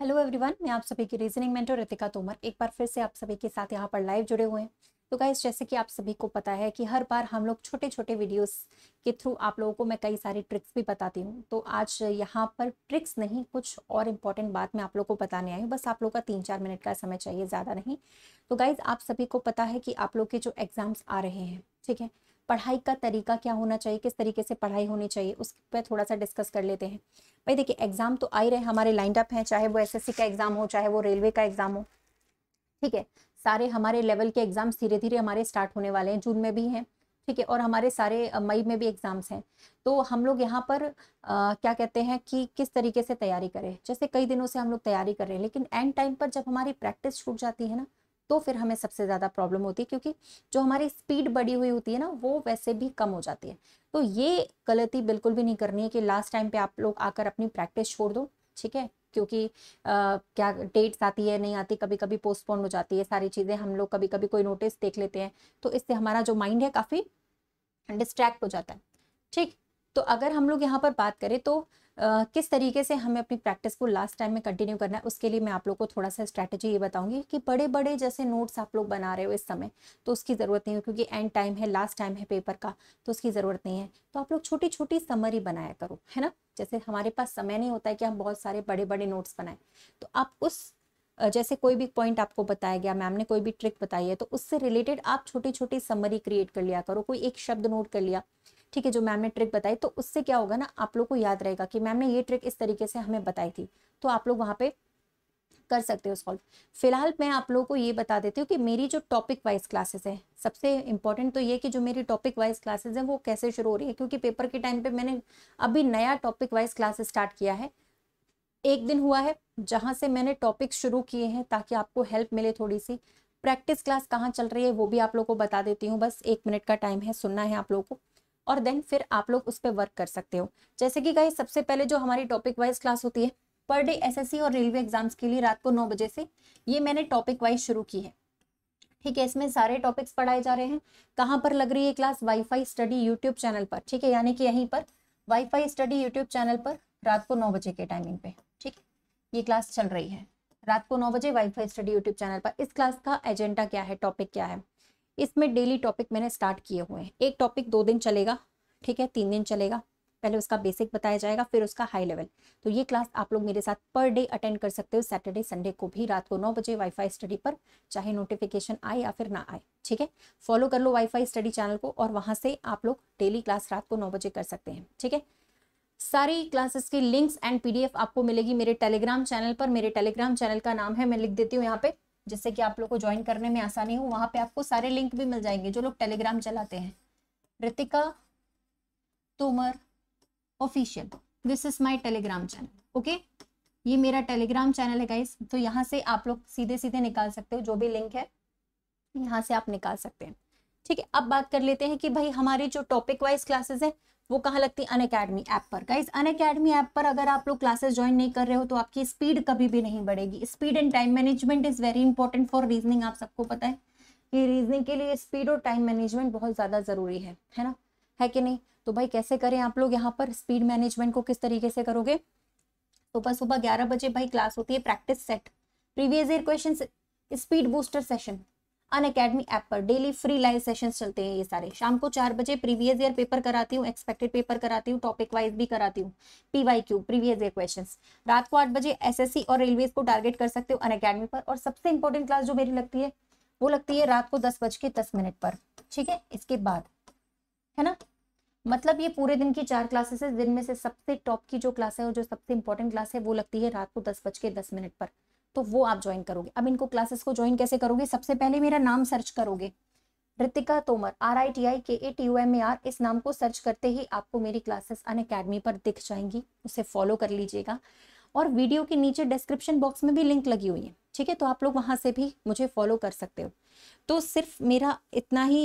hello everyone मैं आप सभी की रीजनिंग मेंटर रितिका तोमर एक बार फिर से आप सभी के साथ यहाँ पर लाइव जुड़े हुए हैं तो गाइस जैसे कि आप सभी को पता है कि हर बार हम लोग छोटे छोटे वीडियोस के थ्रू आप लोगों को मैं कई सारी ट्रिक्स भी बताती हूँ तो आज यहाँ पर ट्रिक्स नहीं कुछ और इम्पॉर्टेंट बात मैं आप लोगों को बताने आई हूँ बस आप लोगों का तीन चार मिनट का समय चाहिए ज़्यादा नहीं तो गाइज़ आप सभी को पता है कि आप लोग के जो एग्ज़ाम्स आ रहे हैं ठीक है पढ़ाई का तरीका क्या होना चाहिए किस तरीके से पढ़ाई होनी चाहिए उस पर थोड़ा सा डिस्कस कर लेते हैं भाई देखिए एग्ज़ाम तो आ ही रहे हमारे लाइंड अप हैं चाहे वो एसएससी का एग्ज़ाम हो चाहे वो रेलवे का एग्ज़ाम हो ठीक है सारे हमारे लेवल के एग्ज़ाम्स धीरे धीरे हमारे स्टार्ट होने वाले हैं जून में भी हैं ठीक है और हमारे सारे मई में भी एग्ज़ाम्स हैं तो हम लोग यहाँ पर आ, क्या कहते हैं कि किस तरीके से तैयारी करें जैसे कई दिनों से हम लोग तैयारी कर रहे हैं लेकिन एंड टाइम पर जब हमारी प्रैक्टिस छूट जाती है ना तो फिर हमें सबसे ज़्यादा प्रॉब्लम होती है क्योंकि जो हमारी स्पीड बढ़ी हुई होती है ना वो वैसे भी कम हो जाती है तो ये गलती बिल्कुल भी नहीं करनी है कि लास्ट टाइम पे आप लोग आकर अपनी प्रैक्टिस छोड़ दो ठीक है क्योंकि आ, क्या डेट्स आती है नहीं आती कभी कभी पोस्टपोन हो जाती है सारी चीज़ें हम लोग कभी कभी कोई नोटिस देख लेते हैं तो इससे हमारा जो माइंड है काफ़ी डिस्ट्रैक्ट हो जाता है ठीक तो अगर हम लोग यहाँ पर बात करें तो Uh, किस तरीके से हमें अपनी प्रैक्टिस को लास्ट टाइम में कंटिन्यू करना है उसके लिए मैं आप लोग को थोड़ा सा स्ट्रैटेजी ये बताऊंगी कि बड़े बड़े जैसे नोट्स आप लोग बना रहे हो इस समय तो उसकी ज़रूरत नहीं है क्योंकि एंड टाइम है लास्ट टाइम है पेपर का तो उसकी ज़रूरत नहीं है तो आप लोग छोटी छोटी समरी बनाया करो है ना जैसे हमारे पास समय नहीं होता है कि हम बहुत सारे बड़े बड़े नोट्स बनाएं तो आप उस जैसे कोई भी पॉइंट आपको बताया गया मैम ने कोई भी ट्रिक बताई है तो उससे रिलेटेड आप छोटी छोटी समरी क्रिएट कर लिया करो कोई एक शब्द नोट कर लिया ठीक है जो मैम ने ट्रिक बताई तो उससे क्या होगा ना आप लोग को याद रहेगा कि मैम ने ये ट्रिक इस तरीके से हमें बताई थी तो आप लोग वहाँ पे कर सकते हो सॉल्व फिलहाल मैं आप लोगों को ये बता देती हूँ कि मेरी जो टॉपिक वाइज क्लासेस है सबसे इंपॉर्टेंट तो ये कि जो मेरी टॉपिक वाइज क्लासेस हैं वो कैसे शुरू हो रही है क्योंकि पेपर के टाइम पे मैंने अभी नया टॉपिक वाइज क्लास स्टार्ट किया है एक दिन हुआ है जहाँ से मैंने टॉपिक शुरू किए हैं ताकि आपको हेल्प मिले थोड़ी सी प्रैक्टिस क्लास कहाँ चल रही है वो भी आप लोग को बता देती हूँ बस एक मिनट का टाइम है सुनना है आप लोगों को और देन फिर आप लोग उस पर वर्क कर सकते हो जैसे कि गाइज सबसे पहले जो हमारी टॉपिक वाइज क्लास होती है पर डे एसएससी और रेलवे एग्जाम्स के लिए रात को नौ बजे से ये मैंने टॉपिक वाइज शुरू की है ठीक है इसमें सारे टॉपिक्स पढ़ाए जा रहे हैं कहाँ पर लग रही है class WiFi Study YouTube channel पर ठीक है यानी कि यहीं पर वाईफाई स्टडी यूट्यूब चैनल पर रात को नौ बजे के टाइमिंग पे ठीक ये क्लास चल रही है रात को नौ बजे वाईफाई स्टडी यूट्यूब चैनल पर इस क्लास का एजेंडा क्या है टॉपिक क्या है इसमें डेली टॉपिक मैंने स्टार्ट किए हुए हैं एक टॉपिक दो दिन चलेगा ठीक है तीन दिन चलेगा पहले उसका बेसिक बताया जाएगा फिर उसका हाई लेवल तो ये क्लास आप लोग मेरे साथ पर डे अटेंड कर सकते हो सैटरडे संडे को भी रात को नौ बजे वाईफाई स्टडी पर चाहे नोटिफिकेशन आए या फिर ना आए ठीक है फॉलो कर लो वाईफाई स्टडी चैनल को और वहां से आप लोग डेली क्लास रात को नौ बजे कर सकते हैं ठीक है सारी क्लासेस के लिंक्स एंड पीडीएफ आपको मिलेगी मेरे टेलीग्राम चैनल पर मेरे टेलीग्राम चैनल का नाम है मैं लिख देती हूँ यहाँ पे जिससे कि आप लोग को ज्वाइन करने में आसानी हो वहां पे आपको सारे लिंक भी मिल जाएंगे जो लोग टेलीग्राम चलाते हैं Ritika Tomar official this is my Telegram channel okay ये मेरा टेलीग्राम चैनल है गाइस तो यहाँ से आप लोग सीधे सीधे निकाल सकते हो जो भी लिंक है यहाँ से आप निकाल सकते हैं ठीक है अब बात कर लेते हैं कि भाई हमारे जो टॉपिक वाइज क्लासेस हैं वो कहाँ लगती है अन अकेडमी ऐप पर गाइज अन अकेडमी ऐप पर अगर आप लोग क्लासेस ज्वाइन नहीं कर रहे हो तो आपकी स्पीड कभी भी नहीं बढ़ेगी speed and time management is very important for reasoning आप सबको पता है कि रीजनिंग के लिए स्पीड और टाइम मैनेजमेंट बहुत ज़्यादा ज़रूरी है है ना है कि नहीं तो भाई कैसे करें आप लोग यहाँ पर स्पीड मैनेजमेंट को किस तरीके से करोगे सुबह सुबह ग्यारह बजे भाई क्लास होती है practice set previous year question speed booster session Unacademy app पर डेली फ्री लाइव सेशन चलते हैं ये सारे शाम को चार बजे प्रीवियस ईयर पेपर कराती हूँ एक्सपेक्टेड पेपर कराती हूँ टॉपिक वाइज भी कराती हूँ PYQ previous year question रात को आठ बजे एसएससी और रेलवे को टारगेट कर सकते हो अन अकेडमी पर और सबसे इंपॉर्टेंट क्लास जो मेरी लगती है वो लगती है रात को दस बज के दस मिनट पर ठीक है इसके बाद है ना मतलब ये पूरे दिन की चार क्लासेस है दिन में से सबसे टॉप की जो क्लास है और जो सबसे इंपॉर्टेंट क्लास है वो लगती है रात को दस बज के दस मिनट पर तो वो आप ज्वाइन करोगे अब इनको क्लासेस को ज्वाइन कैसे करोगे सबसे पहले मेरा नाम सर्च करोगे Ritika Tomar R I T I K A T O M A R इस नाम को सर्च करते ही आपको मेरी क्लासेस अन अकेडमी पर दिख जाएंगी उसे फॉलो कर लीजिएगा और वीडियो के नीचे डिस्क्रिप्शन बॉक्स में भी लिंक लगी हुई है ठीक है तो आप लोग वहाँ से भी मुझे फॉलो कर सकते हो तो सिर्फ मेरा इतना ही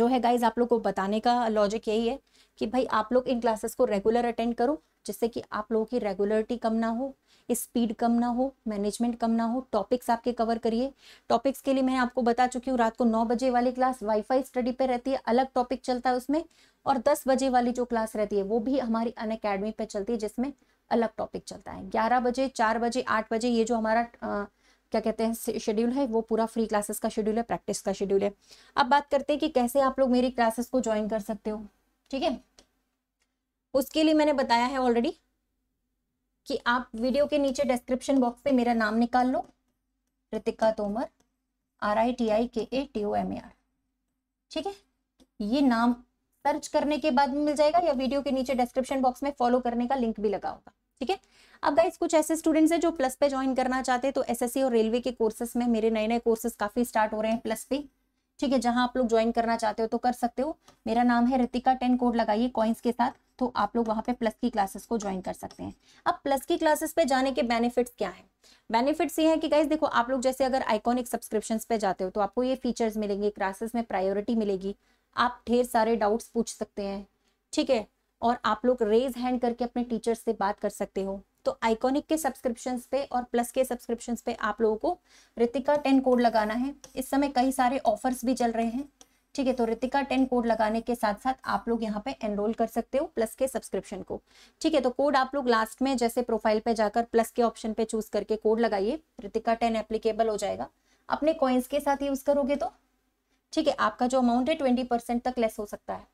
जो है गाइज आप लोग को बताने का लॉजिक यही है कि भाई आप लोग इन क्लासेस को रेगुलर अटेंड करो जिससे कि आप लोगों की रेगुलरिटी कम ना हो स्पीड कम ना हो मैनेजमेंट कम ना हो टॉपिक्स आपके कवर करिए टॉपिक्स के लिए मैं आपको बता चुकी हूँ रात को नौ बजे वाली क्लास वाईफाई स्टडी पे रहती है अलग टॉपिक चलता है उसमें और दस बजे वाली जो क्लास रहती है वो भी हमारी अन अकेडमी पे चलती है जिसमें अलग टॉपिक चलता है ग्यारह बजे चार बजे आठ बजे ये जो हमारा आ, क्या कहते हैं शेड्यूल है वो पूरा फ्री क्लासेस का शेड्यूल है प्रैक्टिस का शेड्यूल है अब बात करते हैं कि कैसे आप लोग मेरी क्लासेस को ज्वाइन कर सकते हो ठीक है उसके लिए मैंने बताया है ऑलरेडी कि आप वीडियो के नीचे डिस्क्रिप्शन बॉक्स पे मेरा नाम निकाल लो Ritika Tomar R I T I K A T O M A R ठीक है ये नाम सर्च करने के बाद मिल जाएगा या वीडियो के नीचे डिस्क्रिप्शन बॉक्स में फॉलो करने का लिंक भी लगा होगा ठीक है अब गाइज कुछ ऐसे स्टूडेंट्स हैं जो प्लस पे ज्वाइन करना चाहते हैं तो एसएससी और रेलवे के कोर्सेस में मेरे नए नए कोर्सेस काफी स्टार्ट हो रहे हैं प्लस पे ठीक है जहां आप लोग ज्वाइन करना चाहते हो तो कर सकते हो मेरा नाम है रितिका टेन कोड लगाइए कॉइन्स के साथ तो आप लोग वहां पे प्लस की क्लासेस को ज्वाइन कर सकते हैं अब प्लस की क्लासेस पे जाने के बेनिफिट्स क्या है बेनिफिट्स ये है कि गाइज देखो आप लोग जैसे अगर आइकॉनिक सब्सक्रिप्शन पे जाते हो तो आपको ये फीचर्स मिलेंगे क्लासेस में प्रायोरिटी मिलेगी आप ढेर सारे डाउट्स पूछ सकते हैं ठीक है और आप लोग रेज हैंड करके अपने टीचर्स से बात कर सकते हो तो आइकॉनिक के सब्सक्रिप्शन पे और प्लस के सब्सक्रिप्शन पे आप लोगों को रितिका टेन कोड लगाना है इस समय कई सारे ऑफर्स भी चल रहे हैं ठीक है तो रितिका टेन कोड लगाने के साथ साथ आप लोग यहाँ पे एनरोल कर सकते हो प्लस के सब्सक्रिप्शन को ठीक है तो कोड आप लोग लास्ट में जैसे प्रोफाइल पे जाकर प्लस के ऑप्शन पे चूज करके कोड लगाइए रितिका टेन एप्लीकेबल हो जाएगा अपने कॉइन्स के साथ यूज करोगे तो ठीक है आपका जो अमाउंट है ट्वेंटी परसेंट तक लेस हो सकता है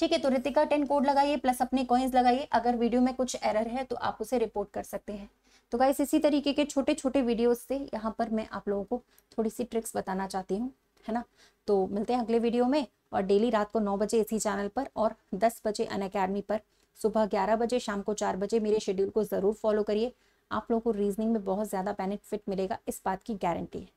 ठीक है तो ऋतिका टेन कोड लगाइए प्लस अपने कॉइन्स लगाइए अगर वीडियो में कुछ एरर है तो आप उसे रिपोर्ट कर सकते हैं तो गाइस इसी तरीके के छोटे छोटे वीडियोस से यहाँ पर मैं आप लोगों को थोड़ी सी ट्रिक्स बताना चाहती हूँ है ना तो मिलते हैं अगले वीडियो में और डेली रात को नौ बजे इसी चैनल पर और दस बजे अन अकेडमी पर सुबह ग्यारह बजे शाम को चार बजे मेरे शेड्यूल को ज़रूर फॉलो करिए आप लोगों को रीजनिंग में बहुत ज़्यादा बेनिफिट मिलेगा इस बात की गारंटी है